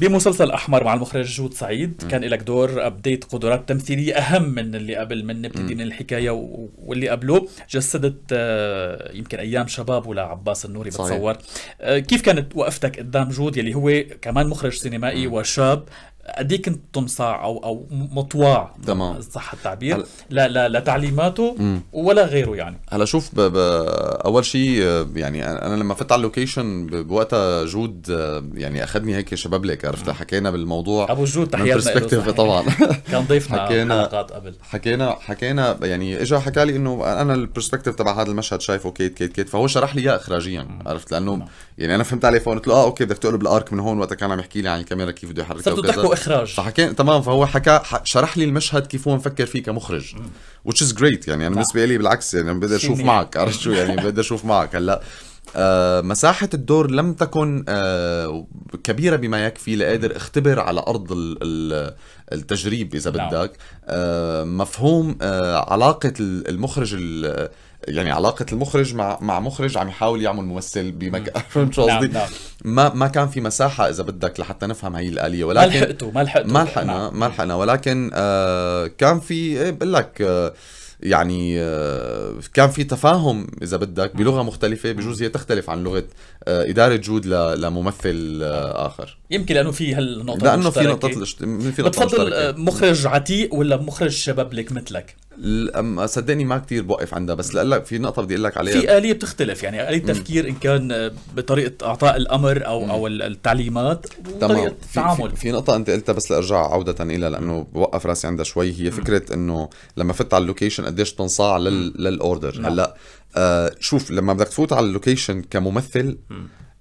بمسلسل احمر مع المخرج جود سعيد م. كان لك دور ابديت قدرات تمثيليه اهم من اللي قبل من نبتدي من الحكايه واللي قبله جسدت آه، يمكن ايام شباب ولا عباس النوري بتصور صحيح. آه، كيف كانت وقفتك قدام جود يلي هو كمان مخرج سينمائي م. وشاب قد كنت تمصاع او او مطواع تمام صح التعبير هل... لا لا لتعليماته مم. ولا غيره يعني هلا شوف ب... ب... اول شيء آه، يعني انا لما فتت على اللوكيشن ب... بوقتها جود آه، يعني اخذني هيك شباب لك عرفت حكينا بالموضوع ابو جود تحياتنا طبعا كان ضيفنا حكينا حلقات قبل حكينا حكينا يعني اجى حكى لي انه انا البرسبكتيف تبع هذا المشهد شايفه كيت كيت كيت فهو شرح لي اياه اخراجيا عرفت لانه مم. يعني انا فهمت عليه فقلت له اه اوكي بدك تقلب الارك من هون وقتها كان عم يحكي لي عن الكاميرا كيف بده يحركها الاخراج فحكي تمام فهو حكى شرح لي المشهد كيف هو مفكر فيه كمخرج وتش از جريت يعني انا بالنسبه لي بالعكس يعني بدي اشوف معك عرفت شو يعني بدي اشوف معك هلا آه مساحة الدور لم تكن آه كبيرة بما يكفي لقادر اختبر على أرض التجريب إذا نعم. بدك آه مفهوم آه، علاقة المخرج يعني علاقه المخرج مع مع مخرج عم يحاول يعمل ممثل بمك فهمت قصدي؟ نعم نعم. ما ما كان في مساحه اذا بدك لحتى نفهم هي الاليه ولكن ما لحقته ما لحقته ما لحقنا نعم. ما لحقنا ولكن آه كان في إيه بقول لك آه يعني آه، كان في تفاهم اذا بدك بلغه مختلفه بجوز هي تختلف عن لغه آه، اداره جود لممثل آه، اخر يمكن لانه في هالنقطه لانه في نقطه في نقطه بتفضل مخرج عتيق ولا مخرج شباب لك مثلك صدقني ما كثير بوقف عندها بس لك في نقطه بدي اقول لك عليها في اليه بتختلف يعني اليه تفكير ان كان آه، بطريقه اعطاء الامر او او التعليمات تمام التعامل في, في نقطه انت قلتها بس لارجع عوده الى لانه بوقف راسي عندها شوي هي فكره انه لما فت على اللوكيشن قديش تنصاع للاوردر نعم. هلا آه شوف لما بدك تفوت على اللوكيشن كممثل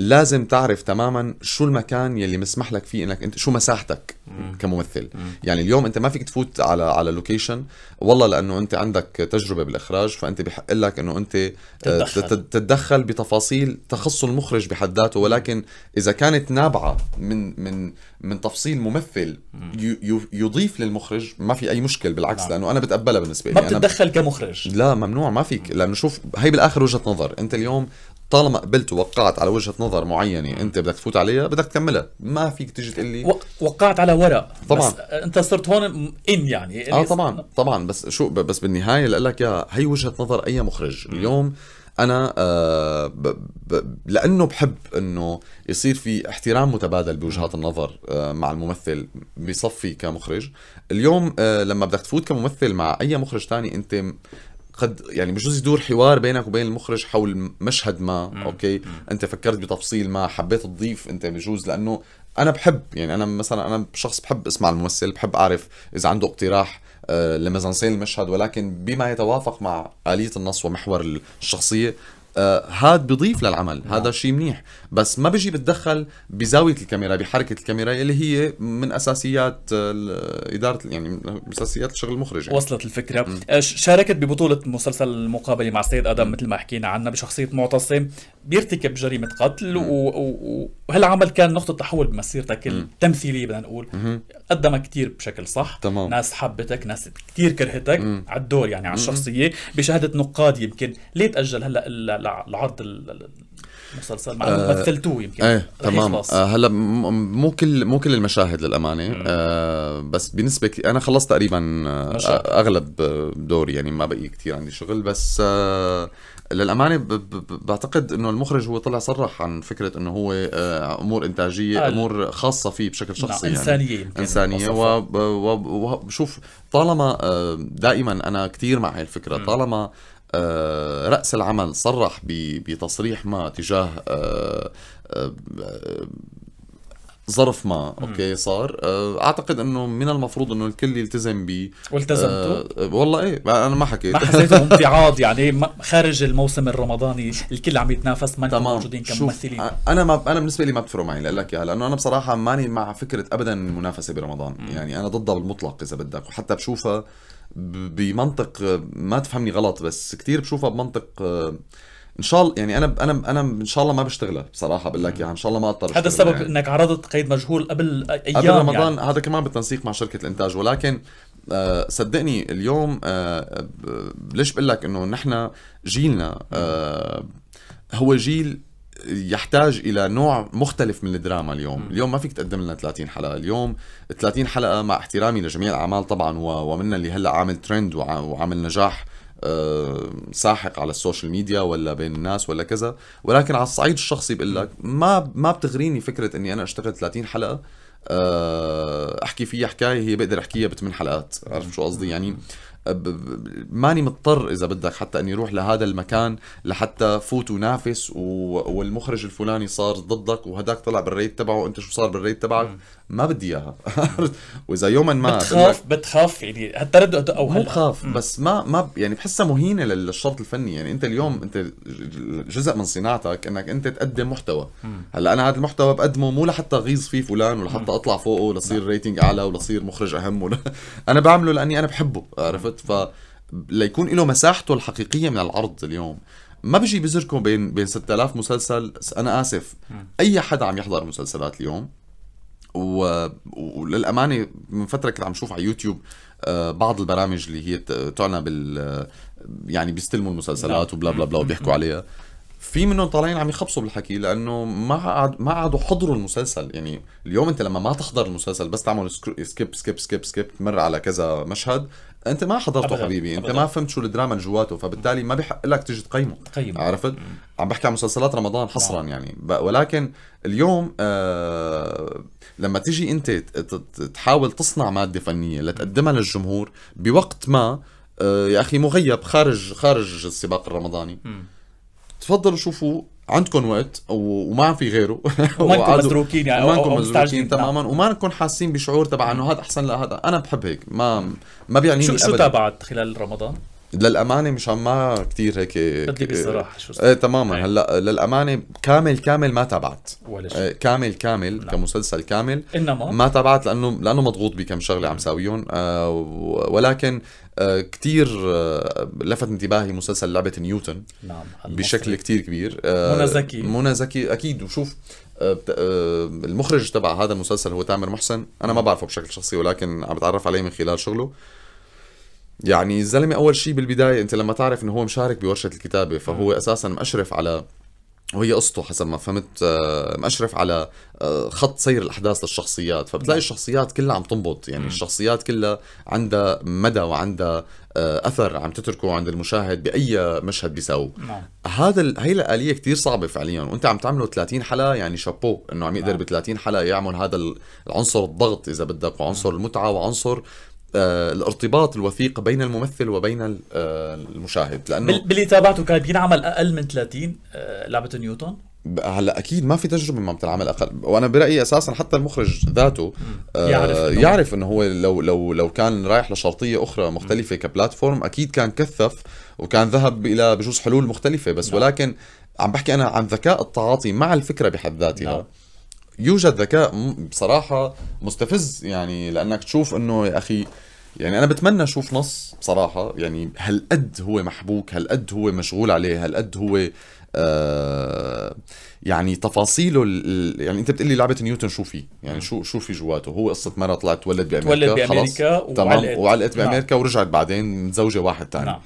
لازم تعرف تماما شو المكان يلي مسمح لك فيه انك انت شو مساحتك مم. كممثل مم. يعني اليوم انت ما فيك تفوت على على لوكيشن والله لانه انت عندك تجربه بالاخراج فانت بحق لك انه انت آه، تتدخل. تتدخل بتفاصيل تخص المخرج بحد ذاته ولكن اذا كانت نابعه من من من تفصيل ممثل يضيف للمخرج ما في اي مشكل بالعكس لا. نعم. لانه انا بتقبلها بالنسبه لي ما يعني بتتدخل أنا... كمخرج لا ممنوع ما فيك لانه شوف هي بالاخر وجهه نظر انت اليوم طالما قبلت ووقعت على وجهه نظر معينه انت بدك تفوت عليها بدك تكملها ما فيك تيجي تقول لي وقعت على ورق طبعا بس انت صرت هون ان يعني اه طبعا طبعا بس شو بس بالنهايه اللي لك اياها هي وجهه نظر اي مخرج اليوم انا آه ب ب لانه بحب انه يصير في احترام متبادل بوجهات النظر آه مع الممثل بصفي كمخرج اليوم آه لما بدك تفوت كممثل مع اي مخرج تاني انت قد يعني بجوز يدور حوار بينك وبين المخرج حول مشهد ما اوكي مم. انت فكرت بتفصيل ما حبيت تضيف انت بجوز لانه انا بحب يعني انا مثلا انا شخص بحب اسمع الممثل بحب اعرف اذا عنده اقتراح آه، لميزانسين المشهد ولكن بما يتوافق مع آلية النص ومحور الشخصية آه، هاد بضيف للعمل نعم. هذا شيء منيح بس ما بيجي بتدخل بزاويه الكاميرا بحركه الكاميرا اللي هي من اساسيات آه، اداره يعني من اساسيات شغل المخرج يعني. وصلت الفكره م. آه، شاركت ببطوله مسلسل المقابله مع السيد ادم مثل ما حكينا عنها بشخصيه معتصم بيرتكب جريمه قتل وهالعمل كان نقطه تحول بمسيرتك التمثيليه بدنا نقول قدمها كتير بشكل صح تمام. ناس حبتك ناس كتير كرهتك مم. على الدور يعني على الشخصيه بشهاده نقاد يمكن ليه تاجل هلا العرض مسلسل مع مثلتوه يمكن ايه تمام آه هلا مو كل مو كل المشاهد للامانه آه بس بالنسبه انا خلصت تقريبا آه اغلب دوري يعني ما بقي كثير عندي شغل بس آه للامانه ب... ب... بعتقد انه المخرج هو طلع صرح عن فكره انه هو آه امور انتاجيه آه امور خاصه فيه بشكل نعم، شخصي يعني انسانيه يمكن انسانيه وبشوف طالما آه دائما انا كثير مع هاي الفكره م. طالما آه، رأس العمل صرح بتصريح ما تجاه آه، آه، ظرف ما اوكي صار اعتقد انه من المفروض انه الكل يلتزم ب والتزمتوا؟ والله ايه انا ما حكيت ما حسيتوا امتعاض يعني خارج الموسم الرمضاني الكل عم يتنافس ما تمام موجودين كممثلين انا ما انا بالنسبه لي ما بتفرق معي لأقول لك اياها لانه انا بصراحه ماني مع فكره ابدا المنافسه برمضان م. يعني انا ضدها بالمطلق اذا بدك وحتى بشوفها بمنطق ما تفهمني غلط بس كتير بشوفها بمنطق آه، ان شاء الله يعني انا انا انا ان شاء الله ما بشتغلها بصراحه بقول لك اياها يعني ان شاء الله ما اضطر هذا السبب يعني. انك عرضت قيد مجهول قبل ايام قبل يعني. رمضان يعني. هذا كمان بالتنسيق مع شركه الانتاج ولكن آه صدقني اليوم آه ليش بقول لك انه نحن جيلنا آه هو جيل يحتاج الى نوع مختلف من الدراما اليوم، م. اليوم ما فيك تقدم لنا 30 حلقه، اليوم 30 حلقه مع احترامي لجميع الاعمال طبعا ومنا اللي هلا عامل ترند وعامل نجاح آه، ساحق على السوشيال ميديا ولا بين الناس ولا كذا، ولكن على الصعيد الشخصي بقول لك ما ما بتغريني فكره اني انا اشتغل 30 حلقه آه، احكي فيها حكايه هي بقدر احكيها بثمان حلقات، عارف شو قصدي يعني؟ ماني مضطر اذا بدك حتى اني اروح لهذا المكان لحتى فوت ونافس و... والمخرج الفلاني صار ضدك وهداك طلع بالريت تبعه وانت شو صار بالريت تبعك ما بدي اياها واذا يوما ما بتخاف بتخاف يعني هالتردد او هل بخاف بس ما ما يعني بحسها مهينه للشرط الفني يعني انت اليوم انت جزء من صناعتك انك انت تقدم محتوى هلا انا هذا المحتوى بقدمه مو لحتى غيظ فيه فلان ولحتى اطلع فوقه لصير ريتنج نعم. اعلى ولصير مخرج اهم ولا انا بعمله لاني انا بحبه عرفت عرفت ف ليكون له مساحته الحقيقيه من العرض اليوم ما بيجي بزركم بين بين 6000 مسلسل انا اسف اي حدا عم يحضر مسلسلات اليوم و... وللامانه من فتره كنت عم شوف على يوتيوب آه، بعض البرامج اللي هي تعنى بال يعني بيستلموا المسلسلات وبلا بلا بلا وبيحكوا عليها في منهم طالعين عم يخبصوا بالحكي لانه ما عاد ما عادوا حضروا المسلسل يعني اليوم انت لما ما تحضر المسلسل بس تعمل سكيب سكيب سكيب سكيب تمر على كذا مشهد انت ما حضرته أبداً. حبيبي انت أبداً. ما فهمت شو الدراما اللي جواته فبالتالي ما بحق لك تيجي تقيمه تقيمه عرفت عم بحكي عن مسلسلات رمضان نعم. حصرا يعني ولكن اليوم آه لما تيجي انت تحاول تصنع ماده فنيه لتقدمها للجمهور بوقت ما آه يا اخي مغيب خارج خارج السباق الرمضاني م. تفضلوا شوفوا عندكم وقت وما في غيره ومانكم مزروكين يعني ومانكم مزروكين نعم. تماما ومانكم حاسين بشعور تبع انه هذا احسن لا هذا انا بحب هيك ما ما بيعنيني شو شو تابعت خلال رمضان؟ للامانه مشان ما كثير هيك بدي بصراحه شو ايه تماما هي. إيه. هلا للامانه كامل كامل ما تابعت ولا إيه، شيء ايه كامل كامل لا. نعم. كمسلسل كامل انما ما تابعت لانه لانه مضغوط بكم شغله عم نعم. ساويهم آه ولكن آه كثير آه لفت انتباهي مسلسل لعبه نيوتن نعم بشكل كثير كبير آه منى زكي منى زكي اكيد وشوف آه، آه، المخرج تبع هذا المسلسل هو تامر محسن انا ما نعم. بعرفه بشكل شخصي ولكن عم بتعرف عليه من خلال شغله يعني الزلمه اول شيء بالبدايه انت لما تعرف انه هو مشارك بورشه الكتابه فهو اساسا مأشرف على وهي قصته حسب ما فهمت آه، مأشرف على آه، خط سير الاحداث للشخصيات فبتلاقي نعم. الشخصيات كلها عم تنبض يعني الشخصيات كلها عندها مدى وعندها آه، اثر عم تتركه عند المشاهد باي مشهد بيساووه نعم. هذا ال... هي الاليه كثير صعبه فعليا وانت عم تعمله 30 حلقه يعني شابو انه عم يقدر نعم. ب 30 حلقه يعمل هذا العنصر الضغط اذا بدك وعنصر المتعه وعنصر آه، الارتباط الوثيق بين الممثل وبين آه، المشاهد لانه باللي تابعته كان بينعمل اقل من 30 آه، لعبه نيوتن هلا اكيد ما في تجربه ما بتنعمل اقل وانا برايي اساسا حتى المخرج ذاته يعرف, آه إنه يعرف انه هو لو لو لو كان رايح لشرطيه اخرى مختلفه كبلاتفورم اكيد كان كثف وكان ذهب الى بجوز حلول مختلفه بس نعم. ولكن عم بحكي انا عن ذكاء التعاطي مع الفكره بحد ذاتها نعم. يوجد ذكاء بصراحه مستفز يعني لانك تشوف انه يا اخي يعني انا بتمنى اشوف نص بصراحه يعني هالقد هو محبوك هالقد هو مشغول عليه هالقد هو آه يعني تفاصيله يعني انت بتقلي لعبه نيوتن شو في يعني شو شو في جواته هو قصه مره طلعت تولد بامريكا تولد بامريكا خلص وعلقت. تمام وعلقت بامريكا نعم. ورجعت بعدين متزوجه واحد ثاني نعم.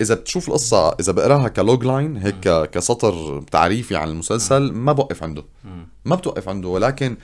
اذا بتشوف القصه اذا بقراها كلوج لاين هيك كسطر تعريفي عن المسلسل ما بوقف عنده ما بتوقف عنده ولكن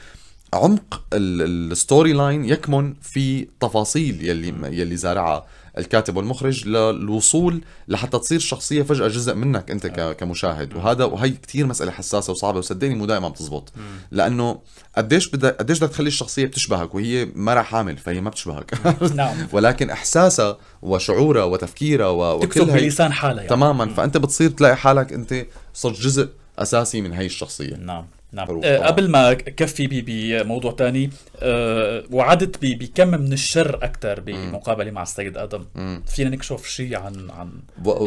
عمق الستوري لاين يكمن في تفاصيل يلي يلي زارعها الكاتب والمخرج للوصول لحتى تصير الشخصيه فجاه جزء منك انت كمشاهد وهذا وهي كثير مساله حساسه وصعبه وصدقني مو دائما بتزبط لانه قديش بدك قديش بدك تخلي الشخصيه بتشبهك وهي راح حامل فهي ما بتشبهك نعم. ولكن احساسها وشعورها وتفكيرها وكل بلسان حالها يعني. تماما فانت بتصير تلاقي حالك انت صرت جزء اساسي من هي الشخصيه نعم نعم آه، قبل ما كفي بموضوع ثاني آه، وعدت بكم من الشر اكثر بمقابله مع السيد ادم مم. فينا نكشف شيء عن عن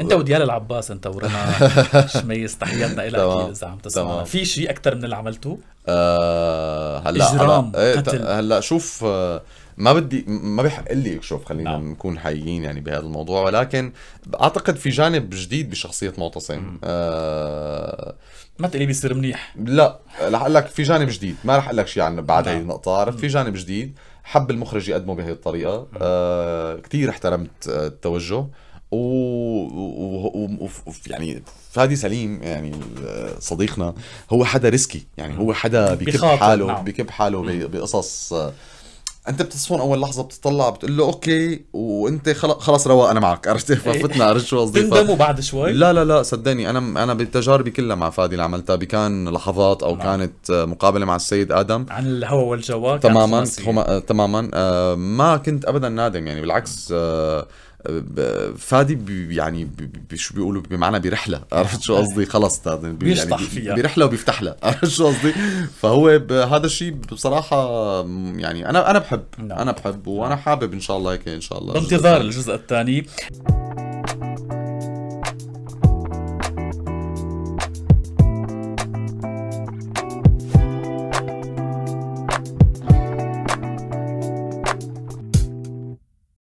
انت وديال العباس انت ورنا شميس تحياتنا لك اذا عم تسمعنا في شيء اكثر من اللي عملته آه هلا اجرام هلا, إيه، قتل. هلا شوف آه، ما بدي ما بحق لي اكشف خلينا نعم. نكون حقيقيين يعني بهذا الموضوع ولكن اعتقد في جانب جديد بشخصيه معتصم آه، ما تقلي بيصير منيح لا رح اقول لك في جانب جديد ما رح اقول لك شيء عن بعد نعم. هي النقطه عرفت في جانب جديد حب المخرج يقدمه بهي الطريقه آه، كثير احترمت آه، التوجه و... و... و... و... يعني فادي سليم يعني صديقنا هو حدا ريسكي يعني هو حدا بكب حاله نعم. بكب حاله بقصص انت بتصفون اول لحظه بتطلع بتقول له اوكي وانت خلص رواء انا معك عرفت إيه. فتنا عرفت شو قصدي تندموا بعد شوي لا لا لا صدقني انا انا بتجاربي كلها مع فادي اللي عملتها بكان لحظات او نعم. كانت مقابله مع السيد ادم عن الهوى والجو تماما آه، تماما آه ما كنت ابدا نادم يعني بالعكس آه فادي بي يعني بي شو بيقولوا بمعنى برحله عرفت شو قصدي خلص يعني, يعني بيشطح فيها برحله وبيفتح لها عرفت شو قصدي فهو هذا الشيء بصراحه يعني انا انا بحب نعم. انا بحب وانا نعم. حابب ان شاء الله هيك ان شاء الله بانتظار الجزء الثاني